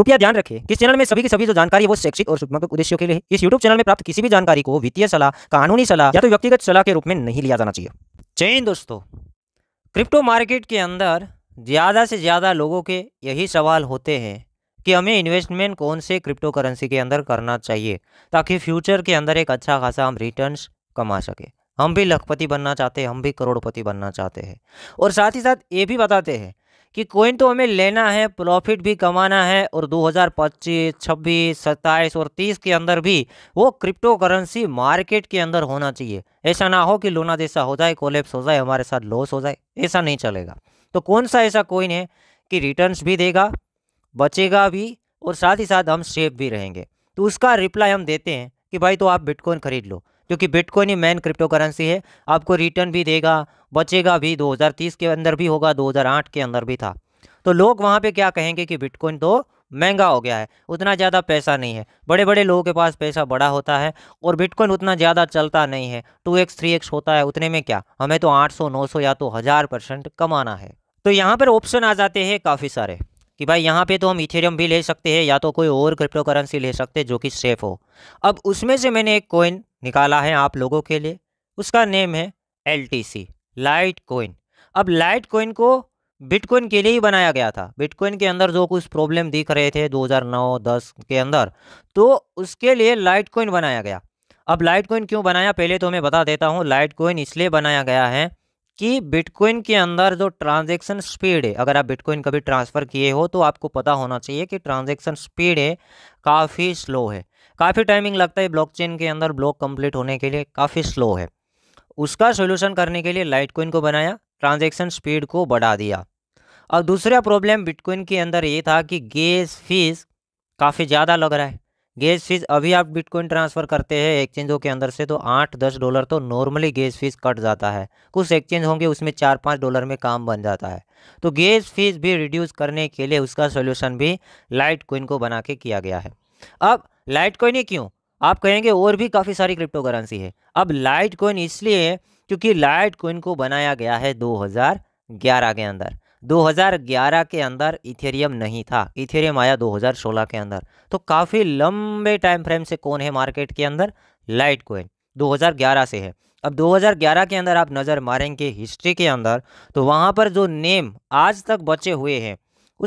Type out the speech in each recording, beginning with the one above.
कृपया ध्यान रखें कि चैनल में सभी की सभी जो जानकारी है वो शैक्षिक और शुभात्मक उद्देश्यों के लिए इस यूट्यूब चैनल में प्राप्त किसी भी जानकारी को वित्तीय सलाह कानूनी सलाह या तो व्यक्तिगत सलाह के रूप में नहीं लिया जाना चाहिए जय दोस्तों क्रिप्टो मार्केट के अंदर ज़्यादा से ज़्यादा लोगों के यही सवाल होते हैं कि हमें इन्वेस्टमेंट कौन से क्रिप्टो करेंसी के अंदर करना चाहिए ताकि फ्यूचर के अंदर एक अच्छा खासा हम रिटर्न्स कमा सके हम भी लखपति बनना चाहते हैं हम भी करोड़पति बनना चाहते हैं और साथ ही साथ ये भी बताते हैं कि कोइन तो हमें लेना है प्रॉफिट भी कमाना है और 2025, 26, 27 और 30 के अंदर भी वो क्रिप्टो करेंसी मार्केट के अंदर होना चाहिए ऐसा ना हो कि लोना जैसा हो जाए कोलेप्स हो जाए हमारे साथ लॉस हो जाए ऐसा नहीं चलेगा तो कौन सा ऐसा कोइन है कि रिटर्न्स भी देगा बचेगा भी और साथ ही साथ हम सेफ भी रहेंगे तो उसका रिप्लाई हम देते हैं कि भाई तो आप बिटकॉइन खरीद लो क्योंकि बिटकॉइन ही मेन क्रिप्टो करेंसी है आपको रिटर्न भी देगा बचेगा भी 2030 के अंदर भी होगा 2008 के अंदर भी था तो लोग वहाँ पे क्या कहेंगे कि बिटकॉइन तो महंगा हो गया है उतना ज़्यादा पैसा नहीं है बड़े बड़े लोगों के पास पैसा बड़ा होता है और बिटकॉइन उतना ज़्यादा चलता नहीं है टू एक्स थ्री एक्स होता है उतने में क्या हमें तो आठ सौ नौ सौ या तो हज़ार परसेंट कमाना है तो यहाँ पर ऑप्शन आ जाते हैं काफ़ी सारे कि भाई यहाँ पे तो हम इथेरियम भी ले सकते हैं या तो कोई और क्रिप्टो करेंसी ले सकते हैं जो कि सेफ हो अब उसमें से मैंने एक कॉइन निकाला है आप लोगों के लिए उसका नेम है L T C litecoin अब लाइट कोइन को बिटकॉइन के लिए ही बनाया गया था बिटकॉइन के अंदर जो कुछ प्रॉब्लम दिख रहे थे 2009-10 के अंदर तो उसके लिए लाइट कोइन बनाया गया अब लाइट कोइन क्यों बनाया पहले तो मैं बता देता हूँ लाइट कोइन इसलिए बनाया गया है कि बिटकॉइन के अंदर जो ट्रांजेक्शन स्पीड है अगर आप बिटकॉइन कभी ट्रांसफ़र किए हो तो आपको पता होना चाहिए कि ट्रांजेक्शन स्पीड है काफ़ी स्लो है काफ़ी टाइमिंग लगता है ब्लॉकचेन के अंदर ब्लॉक कंप्लीट होने के लिए काफ़ी स्लो है उसका सोल्यूशन करने के लिए लाइट कोइन को बनाया ट्रांजेक्शन स्पीड को बढ़ा दिया और दूसरा प्रॉब्लम बिटकॉइन के अंदर ये था कि गैस फीस काफ़ी ज़्यादा लग रहा है गैस फीस अभी आप बिटकॉइन ट्रांसफ़र करते हैं एक्सचेंजों के अंदर से तो आठ दस डॉलर तो नॉर्मली गैस फीस कट जाता है कुछ एक्सचेंज होंगे उसमें चार पाँच डॉलर में काम बन जाता है तो गैस फीस भी रिड्यूस करने के लिए उसका सोल्यूशन भी लाइट कोइन को बना के किया गया है अब लाइट कॉइन ही क्यों आप कहेंगे और भी काफ़ी सारी क्रिप्टो करेंसी है अब लाइट कॉइन इसलिए है क्योंकि लाइट कॉइन को बनाया गया है 2011 के अंदर 2011 के अंदर इथेरियम नहीं था इथेरियम आया 2016 के अंदर तो काफ़ी लंबे टाइम फ्रेम से कौन है मार्केट के अंदर लाइट कोइन 2011 से है अब 2011 के अंदर आप नज़र मारेंगे हिस्ट्री के अंदर तो वहाँ पर जो नेम आज तक बचे हुए हैं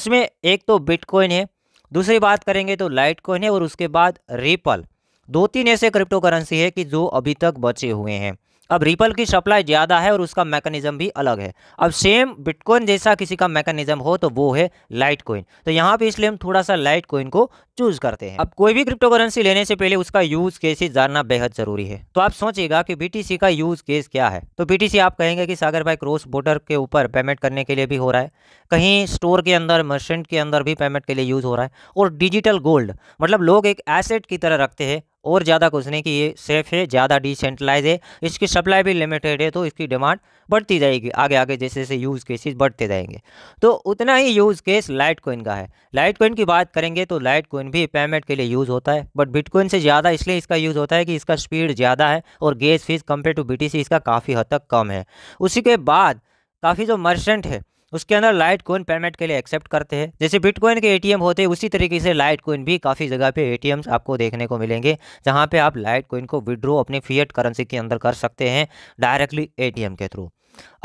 उसमें एक तो बिटकॉइन है दूसरी बात करेंगे तो लाइट कॉइन है और उसके बाद रिपल दो तीन ऐसे क्रिप्टो करेंसी है कि जो अभी तक बचे हुए हैं अब रिपल की सप्लाई ज़्यादा है और उसका मैकेनिज्म भी अलग है अब सेम बिटकॉइन जैसा किसी का मैकेनिज्म हो तो वो है लाइट कोइन तो यहाँ पे इसलिए हम थोड़ा सा लाइट कोइन को चूज करते हैं अब कोई भी क्रिप्टो करेंसी लेने से पहले उसका यूज केसेस जानना बेहद जरूरी है तो आप सोचिएगा कि बीटीसी का यूज केस क्या है तो बीटीसी आप कहेंगे कि सागर भाई क्रॉस बॉर्डर के ऊपर पेमेंट करने के लिए भी हो रहा है कहीं स्टोर के अंदर मर्चेंट के अंदर भी पेमेंट के लिए यूज हो रहा है और डिजिटल गोल्ड मतलब लोग एक एसेट की तरह रखते हैं और ज़्यादा कुछ नहीं कि ये सेफ़ है ज़्यादा डिसेंट्रलाइज है इसकी सप्लाई भी लिमिटेड है तो इसकी डिमांड बढ़ती जाएगी आगे आगे जैसे जैसे यूज़ केसेस बढ़ते जाएंगे तो उतना ही यूज़ केस लाइट कोइन का है लाइट कोइन की बात करेंगे तो लाइट कोइन भी पेमेंट के लिए यूज़ होता है बट बिटकॉइन से ज़्यादा इसलिए इसका यूज़ होता है कि इसका स्पीड ज़्यादा है और gas fees compare to be इसका काफ़ी हद तक कम है उसी के बाद काफ़ी जो मर्चेंट है उसके अंदर लाइट कोइन पेमेंट के लिए एक्सेप्ट करते हैं जैसे बिटकॉइन के एटीएम होते हैं उसी तरीके से लाइट कोइन भी काफ़ी जगह पे एटीएम्स आपको देखने को मिलेंगे जहाँ पे आप लाइट कोइन को विड्रो अपने फियट करेंसी के अंदर कर सकते हैं डायरेक्टली ए के थ्रू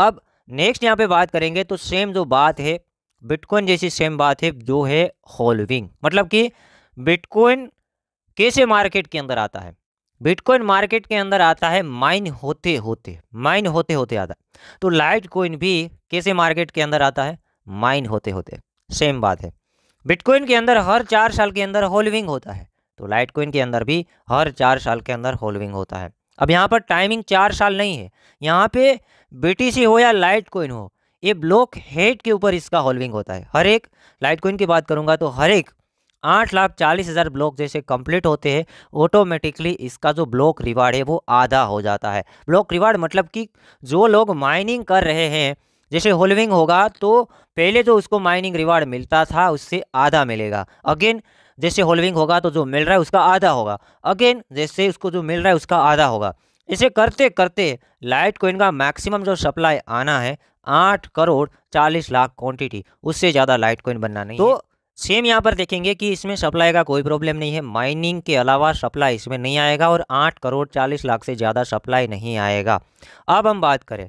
अब नेक्स्ट यहाँ पे बात करेंगे तो सेम जो बात है बिटकॉइन जैसी सेम बात है जो है होल्विंग मतलब कि बिटकॉइन कैसे मार्केट के अंदर आता है बिटकॉइन मार्केट के अंदर आता है माइन होते होते माइन होते होते आता तो लाइट कोइन भी कैसे मार्केट के अंदर आता है माइन होते होते सेम बात है बिटकॉइन के अंदर हर चार साल के अंदर होल्विंग होता है तो लाइट कोइन के अंदर भी हर चार साल के अंदर होल्विंग होता है अब यहाँ पर टाइमिंग चार साल नहीं है यहाँ पे बीटीसी हो या लाइट कोइन हो ये ब्लॉक हेड के ऊपर इसका होल्विंग होता है हर एक लाइट कोइन की बात करूँगा तो हर एक आठ लाख चालीस हज़ार ब्लॉक जैसे कंप्लीट होते हैं ऑटोमेटिकली इसका जो ब्लॉक रिवार्ड है वो आधा हो जाता है ब्लॉक रिवार्ड मतलब कि जो लोग माइनिंग कर रहे हैं जैसे होल्विंग होगा तो पहले जो उसको माइनिंग रिवार्ड मिलता था उससे आधा मिलेगा अगेन जैसे होल्विंग होगा तो जो मिल रहा है उसका आधा होगा अगेन जैसे उसको जो मिल रहा है उसका आधा होगा इसे करते करते लाइट कोइन का मैक्सिमम जो सप्लाई आना है आठ करोड़ चालीस लाख क्वांटिटी उससे ज़्यादा लाइट कोइन बनना नहीं तो सेम यहाँ पर देखेंगे कि इसमें सप्लाई का कोई प्रॉब्लम नहीं है माइनिंग के अलावा सप्लाई इसमें नहीं आएगा और आठ करोड़ चालीस लाख से ज़्यादा सप्लाई नहीं आएगा अब हम बात करें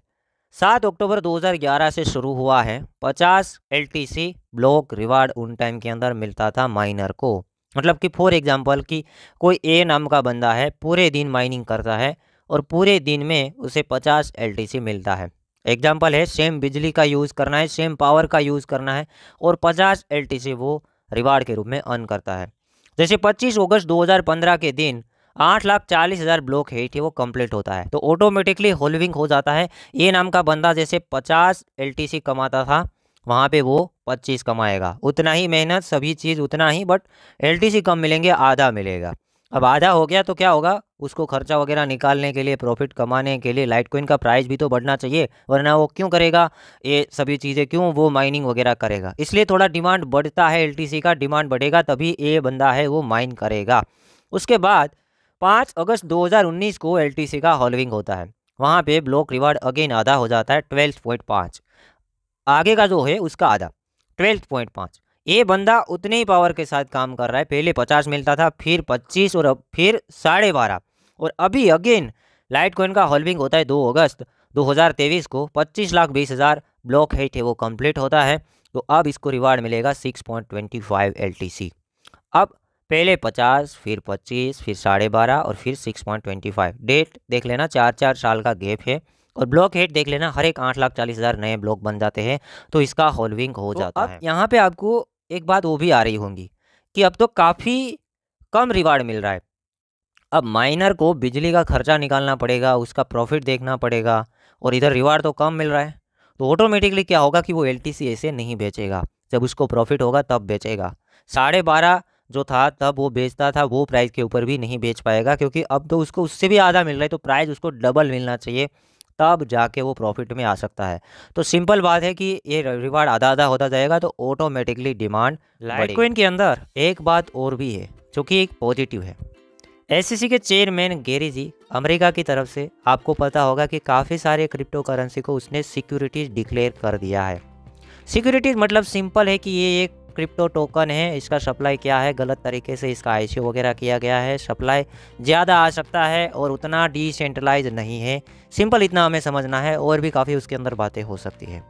सात अक्टूबर 2011 से शुरू हुआ है 50 एलटीसी ब्लॉक रिवार्ड उन टाइम के अंदर मिलता था माइनर को मतलब कि फॉर एग्ज़ाम्पल कि कोई ए नाम का बंदा है पूरे दिन माइनिंग करता है और पूरे दिन में उसे पचास एल मिलता है एग्जाम्पल है सेम बिजली का यूज़ करना है सेम पावर का यूज़ करना है और 50 एलटीसी वो रिवार्ड के रूप में अर्न करता है जैसे 25 अगस्त 2015 के दिन आठ लाख चालीस हज़ार ब्लॉक हेट है वो कंप्लीट होता है तो ऑटोमेटिकली होल्विंग हो जाता है ये नाम का बंदा जैसे पचास एल कमाता था वहाँ पे वो पच्चीस कमाएगा उतना ही मेहनत सभी चीज़ उतना ही बट एल कम मिलेंगे आधा मिलेगा अब हाँ। आधा हो गया तो क्या होगा उसको खर्चा वगैरह निकालने के लिए प्रॉफिट कमाने के लिए लाइट कोइन का प्राइस भी तो बढ़ना चाहिए वरना वो क्यों करेगा ये सभी चीज़ें क्यों वो माइनिंग वगैरह करेगा इसलिए थोड़ा डिमांड बढ़ता है एलटीसी का डिमांड बढ़ेगा तभी ये बंदा है वो माइन करेगा उसके बाद पाँच अगस्त दो को एल का हॉलविंग होता है वहाँ पर ब्लॉक रिवार्ड अगेन आधा हो जाता है ट्वेल्व पॉइंट पाँच आगे का जो है उसका आधा ट्वेल्थ पॉइंट पाँच ये बंदा उतने ही पावर के साथ काम कर रहा है पहले पचास मिलता था फिर पच्चीस और अब फिर साढ़े बारह और अभी अगेन लाइट कोइन का हॉल्विंग होता है दो अगस्त 2023 को पच्चीस लाख बीस हज़ार ब्लॉक हेट है वो कंप्लीट होता है तो अब इसको रिवार्ड मिलेगा 6.25 सी अब पहले 50 फिर 25 फिर साढ़े बारह और फिर 6.25 डेट देख लेना चार चार साल का गैप है और ब्लॉक हेड देख लेना हर एक आठ लाख चालीस हज़ार नए ब्लॉक बन जाते हैं तो इसका होल्विंग हो तो जाता है यहाँ पे आपको एक बात वो भी आ रही होंगी कि अब तो काफ़ी कम रिवार्ड मिल रहा है अब माइनर को बिजली का खर्चा निकालना पड़ेगा उसका प्रॉफिट देखना पड़ेगा और इधर रिवार्ड तो कम मिल रहा है तो ऑटोमेटिकली क्या होगा कि वो एल ऐसे नहीं बेचेगा जब उसको प्रॉफिट होगा तब बेचेगा साढ़े बारह जो था तब वो बेचता था वो प्राइस के ऊपर भी नहीं बेच पाएगा क्योंकि अब तो उसको उससे भी आधा मिल रहा है तो प्राइस उसको डबल मिलना चाहिए तब जाके वो प्रॉफिट में आ सकता है तो सिंपल बात है कि ये रिवार्ड आधा आधा होता जाएगा तो ऑटोमेटिकली डिमांड लाइटकॉइन के अंदर एक बात और भी है जो कि एक पॉजिटिव है एस e के चेयरमैन गेरी जी अमेरिका की तरफ से आपको पता होगा कि काफ़ी सारे क्रिप्टो करेंसी को उसने सिक्योरिटीज डिक्लेयर कर दिया है सिक्योरिटीज मतलब सिंपल है कि ये एक क्रिप्टो टोकन है इसका सप्लाई क्या है गलत तरीके से इसका आई वगैरह किया गया है सप्लाई ज़्यादा आ सकता है और उतना डिसेंट्रलाइज नहीं है सिंपल इतना हमें समझना है और भी काफ़ी उसके अंदर बातें हो सकती है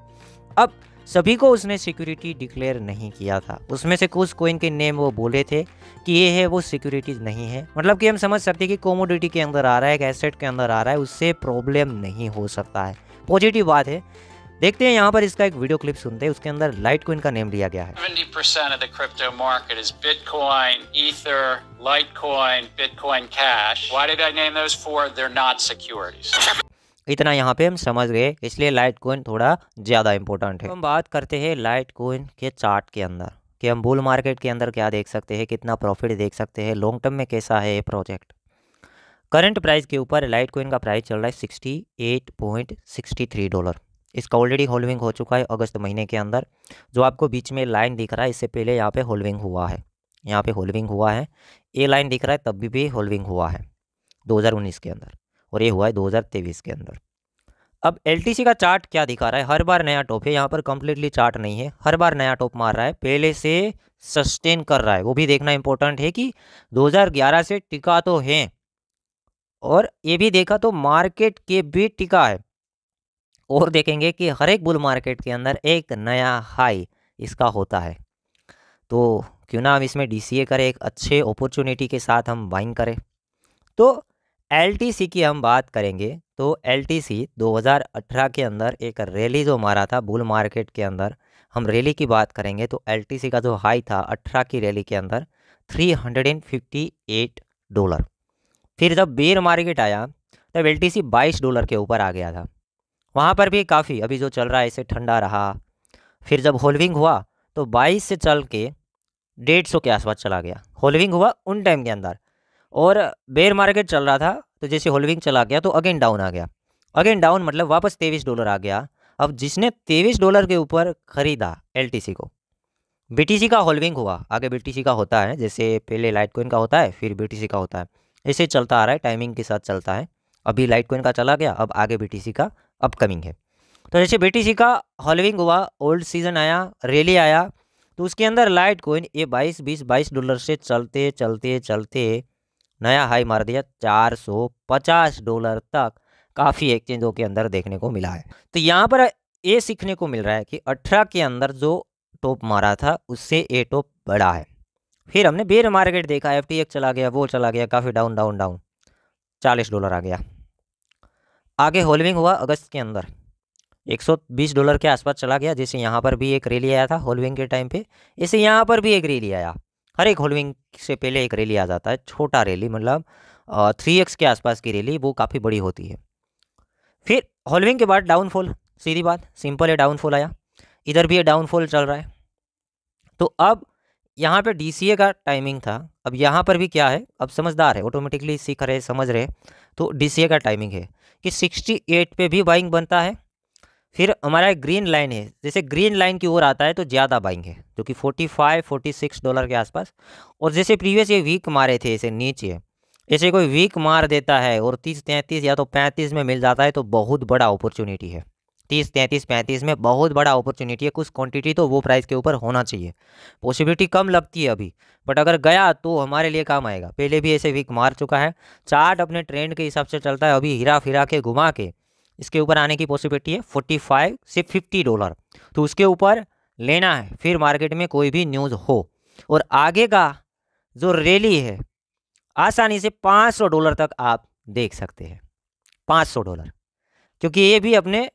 अब सभी को उसने सिक्योरिटी डिक्लेयर नहीं किया था उसमें से कुछ कोइन के नेम वो बोले थे कि ये है वो सिक्योरिटीज़ नहीं है मतलब कि हम समझ सकते हैं कि कॉमोडिटी के अंदर आ रहा है एक एसेट के अंदर आ रहा है उससे प्रॉब्लम नहीं हो सकता है पॉजिटिव बात है देखते हैं यहाँ पर इसका एक वीडियो क्लिप सुनते हैं उसके अंदर लाइट कोइन का नेम लिया गया है इतना यहाँ पे हम समझ गए इसलिए लाइट कोइन थोड़ा ज़्यादा इंपॉर्टेंट है हम बात करते हैं लाइट कोइन के चार्ट के अंदर कि हम बुल मार्केट के अंदर क्या देख सकते हैं कितना प्रॉफिट देख सकते हैं लॉन्ग टर्म में कैसा है ये प्रोजेक्ट करंट प्राइस के ऊपर लाइट कोइन का प्राइस चल रहा है sixty eight point sixty three dollar इसका ऑलरेडी होल्विंग हो चुका है अगस्त महीने के अंदर जो आपको बीच में लाइन दिख रहा है इससे पहले यहाँ पे होल्विंग हुआ है यहाँ पे होल्विंग हुआ है ये लाइन दिख रहा है तब भी, भी होल्विंग हुआ है 2019 के अंदर और ये हुआ है दो के अंदर अब एल का चार्ट क्या दिखा रहा है हर बार नया टॉप है यहाँ पर कंप्लीटली चार्ट नहीं है हर बार नया टॉप मार रहा है पहले से सस्टेन कर रहा है वो भी देखना इंपॉर्टेंट है कि 2011 से टिका तो है और ये भी देखा तो मार्केट के भी टिका है और देखेंगे कि हर एक बुल मार्केट के अंदर एक नया हाई इसका होता है तो क्यों ना हम इसमें डी करें एक अच्छे अपॉर्चुनिटी के साथ हम बाइंग करें तो एल की हम बात करेंगे तो एल 2018 के अंदर एक रैली जो मारा था बुल मार्केट के अंदर हम रैली की बात करेंगे तो एल का जो हाई था 18 की रैली के अंदर 358 डॉलर फिर जब बेयर मार्केट आया तब एल टी डॉलर के ऊपर आ गया था वहाँ पर भी काफ़ी अभी जो चल रहा है इसे ठंडा रहा फिर जब होलविंग हुआ तो बाईस से चल के डेढ़ सौ के आसपास चला गया होलविंग हुआ उन टाइम के अंदर और बेयर मार्केट चल रहा था तो जैसे होलविंग चला गया तो अगेन डाउन आ गया अगेन डाउन मतलब वापस तेईस डॉलर आ गया अब जिसने तेईस डॉलर के ऊपर ख़रीदा एल को बी का होलविंग हुआ आगे बी का होता है जैसे पहले लाइट कोइन का होता है फिर बी का होता है ऐसे चलता आ रहा है टाइमिंग के साथ चलता है अभी लाइट कोइन का चला गया अब आगे बी का अपकमिंग है तो जैसे सी का हॉलविंग हुआ ओल्ड सीजन आया रैली आया तो उसके अंदर लाइट कोइन ये बाईस बीस बाईस डॉलर से चलते चलते चलते नया हाई मार दिया चार सौ पचास डॉलर तक काफ़ी एक्सचेंजों के अंदर देखने को मिला है तो यहाँ पर ये सीखने को मिल रहा है कि अठारह के अंदर जो टॉप मारा था उससे ये टॉप बड़ा है फिर हमने बेर मार्केट देखा एफ चला गया वो चला गया काफ़ी डाउन डाउन डाउन चालीस डॉलर आ गया आगे होलविंग हुआ अगस्त के अंदर 120 डॉलर के आसपास चला गया जैसे यहाँ पर भी एक रैली आया था होलविंग के टाइम पे ऐसे यहाँ पर भी एक रैली आया हर एक होलविंग से पहले एक रैली आ जाता है छोटा रैली मतलब थ्री एक्स के आसपास की रैली वो काफ़ी बड़ी होती है फिर होलविंग के बाद डाउनफॉल सीधी बात सिंपल है डाउनफॉल आया इधर भी ये डाउनफॉल चल रहा है तो अब यहाँ पे डीसीए का टाइमिंग था अब यहाँ पर भी क्या है अब समझदार है ऑटोमेटिकली सीख रहे समझ रहे तो डीसीए का टाइमिंग है कि 68 पे भी बाइंग बनता है फिर हमारा ग्रीन लाइन है जैसे ग्रीन लाइन की ओर आता है तो ज़्यादा बाइंग है जो कि 45 46 डॉलर के आसपास और जैसे प्रीवियस ये वीक मारे थे इसे नीचे ऐसे कोई वीक मार देता है और तीस तैंतीस या तो पैंतीस में मिल जाता है तो बहुत बड़ा अपॉर्चुनिटी है तीस तैंतीस पैंतीस में बहुत बड़ा अपॉर्चुनिटी है कुछ क्वांटिटी तो वो प्राइस के ऊपर होना चाहिए पॉसिबिलिटी कम लगती है अभी बट अगर गया तो हमारे लिए काम आएगा पहले भी ऐसे वीक मार चुका है चार्ट अपने ट्रेंड के हिसाब से चलता है अभी हिरा फिरा के घुमा के इसके ऊपर आने की पॉसिबिलिटी है फोर्टी फाइव से फिफ्टी डॉलर तो उसके ऊपर लेना है फिर मार्केट में कोई भी न्यूज़ हो और आगे का जो रैली है आसानी से 500 डॉलर तक आप देख सकते हैं 500 डॉलर क्योंकि ये भी अपने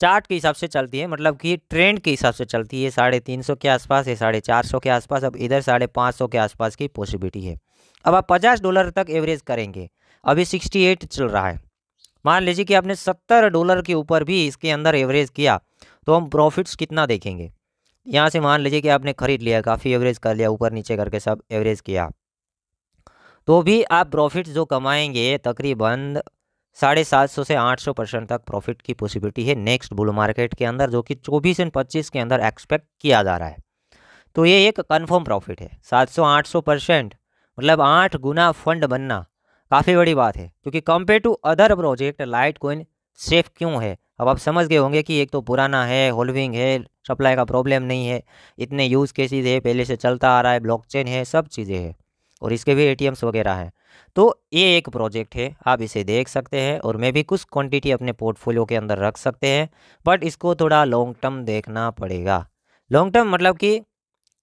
चार्ट के हिसाब से चलती है मतलब कि ट्रेंड के हिसाब से चलती है साढ़े तीन सौ के आसपास या साढ़े चार सौ के आसपास अब इधर साढ़े पाँच सौ के आसपास की पॉसिबिलिटी है अब आप पचास डॉलर तक एवरेज करेंगे अभी सिक्सटी एट चल रहा है मान लीजिए कि आपने सत्तर डॉलर के ऊपर भी इसके अंदर एवरेज किया तो हम प्रॉफिट्स कितना देखेंगे यहाँ से मान लीजिए कि आपने खरीद लिया काफ़ी एवरेज कर लिया ऊपर नीचे करके सब एवरेज किया तो भी आप प्रॉफिट जो कमाएंगे तकरीबन साढ़े सात सौ से आठ सौ परसेंट तक प्रॉफिट की पॉसिबिलिटी है नेक्स्ट बुल मार्केट के अंदर जो कि चौबीस एंड पच्चीस के अंदर एक्सपेक्ट किया जा रहा है तो ये एक कन्फर्म प्रॉफिट है सात सौ आठ सौ परसेंट मतलब आठ गुना फंड बनना काफ़ी बड़ी बात है क्योंकि compare to other project litecoin safe क्यों है अब आप समझ गए होंगे कि एक तो पुराना है होल्विंग है सप्लाई का प्रॉब्लम नहीं है इतने यूज़ केसेज है पहले से चलता आ रहा है ब्लॉकचेन है सब चीज़ें हैं और इसके भी ए वगैरह हैं तो ये एक प्रोजेक्ट है आप इसे देख सकते हैं और मैं भी कुछ क्वांटिटी अपने पोर्टफोलियो के अंदर रख सकते हैं बट इसको थोड़ा लॉन्ग टर्म देखना पड़ेगा लॉन्ग टर्म मतलब कि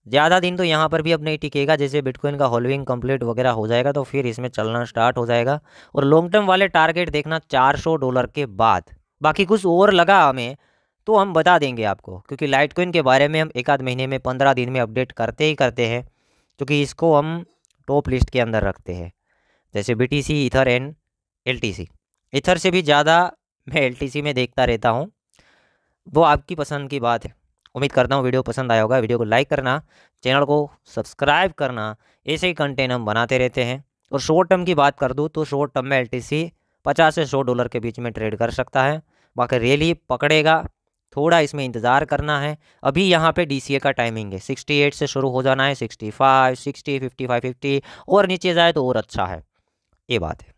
ज़्यादा दिन तो यहाँ पर भी अब नहीं टिकेगा जैसे बिटकॉइन का होल्विंग कंप्लीट वगैरह हो जाएगा तो फिर इसमें चलना स्टार्ट हो जाएगा और लॉन्ग टर्म वाले टारगेट देखना चार डॉलर के बाद बाकी कुछ और लगा हमें तो हम बता देंगे आपको क्योंकि लाइट के बारे में हम एक आध महीने में पंद्रह दिन में अपडेट करते ही करते हैं क्योंकि इसको हम टॉप लिस्ट के अंदर रखते हैं जैसे B T C ether and L T C ether से भी ज़्यादा मैं एल टी सी में देखता रहता हूँ वो आपकी पसंद की बात है उम्मीद करता हूँ वीडियो पसंद आया होगा वीडियो को लाइक करना चैनल को सब्सक्राइब करना ऐसे ही कंटेंट हम बनाते रहते हैं और शॉर्ट टर्म की बात कर दूँ तो शॉर्ट टर्म में एल टी सी पचास से सौ डॉलर के बीच में ट्रेड कर सकता है बाकी रैली पकड़ेगा थोड़ा इसमें इंतज़ार करना है अभी यहाँ पे डीसीए का टाइमिंग है 68 से शुरू हो जाना है 65, 60, 55, 50 और नीचे जाए तो और अच्छा है ये बात है